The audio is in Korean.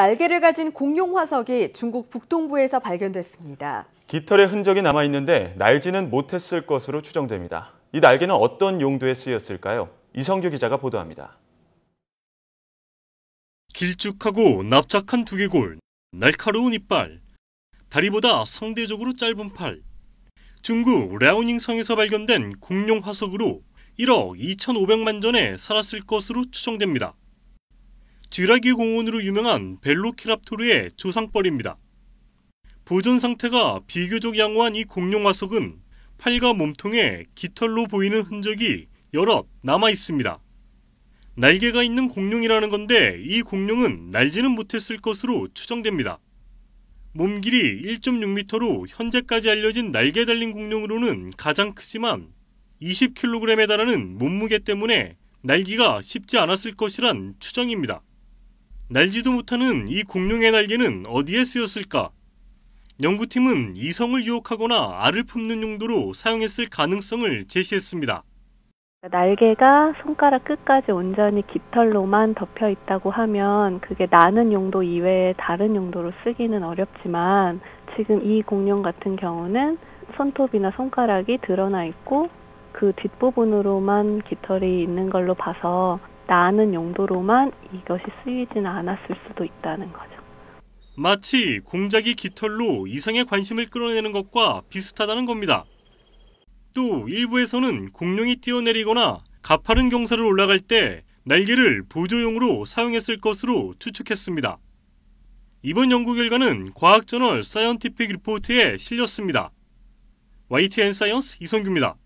날개를 가진 공룡 화석이 중국 북동부에서 발견됐습니다. 깃털의 흔적이 남아 있는데 날지는 못했을 것으로 추정됩니다. 이 날개는 어떤 용도에 쓰였을까요? 이성규 기자가 보도합니다. 길쭉하고 납작한 두개골, 날카로운 이빨, 다리보다 상대적으로 짧은 팔. 중국 라오닝 성에서 발견된 공룡 화석으로 1억 2,500만 전에 살았을 것으로 추정됩니다. 쥐라기 공원으로 유명한 벨로키랍토르의 조상벌입니다. 보존 상태가 비교적 양호한 이 공룡화석은 팔과 몸통에 깃털로 보이는 흔적이 여럿 남아 있습니다. 날개가 있는 공룡이라는 건데 이 공룡은 날지는 못했을 것으로 추정됩니다. 몸 길이 1.6m로 현재까지 알려진 날개 달린 공룡으로는 가장 크지만 20kg에 달하는 몸무게 때문에 날기가 쉽지 않았을 것이란 추정입니다. 날지도 못하는 이 공룡의 날개는 어디에 쓰였을까? 연구팀은 이성을 유혹하거나 알을 품는 용도로 사용했을 가능성을 제시했습니다. 날개가 손가락 끝까지 온전히 깃털로만 덮여 있다고 하면 그게 나는 용도 이외에 다른 용도로 쓰기는 어렵지만 지금 이 공룡 같은 경우는 손톱이나 손가락이 드러나 있고 그 뒷부분으로만 깃털이 있는 걸로 봐서 나는 용도로만 이것이 쓰이지는 않았을 수도 있다는 거죠. 마치 공작이 깃털로 이상의 관심을 끌어내는 것과 비슷하다는 겁니다. 또 일부에서는 공룡이 뛰어내리거나 가파른 경사를 올라갈 때 날개를 보조용으로 사용했을 것으로 추측했습니다. 이번 연구 결과는 과학저널 사이언티픽 리포트에 실렸습니다. YTN 사이언스 이성규입니다.